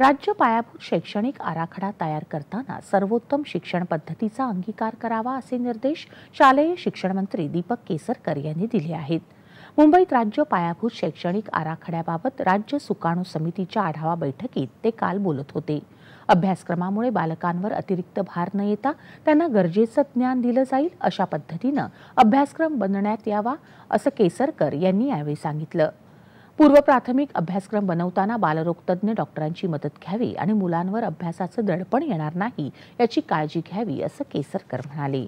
राज्य पायाभूत शैक्षणिक आराखडा तयार करताना सर्वोत्तम शिक्षण पद्धतीचा अंगीकार करावा असे निर्देश शालेय शिक्षण मंत्री दीपक केसरकर यांनी दिले आहेत मुंबईत राज्य पायाभूत शैक्षणिक आराखड्याबाबत राज्य सुकाणू समितीच्या आढावा बैठकीत ते काल बोलत होते अभ्यासक्रमामुळे बालकांवर अतिरिक्त भार न येता त्यांना गरजेचं ज्ञान दिलं जाईल अशा पद्धतीनं अभ्यासक्रम बनण्यात यावा असं केसरकर यांनी यावेळी सांगितलं पूर्व प्राथमिक अभ्यासक्रम बनवताना बालरोगतज्ञ डॉक्टरांची मदत घ्यावी आणि मुलांवर अभ्यासाचं दडपण येणार नाही याची काळजी घ्यावी असं केसरकर म्हणाले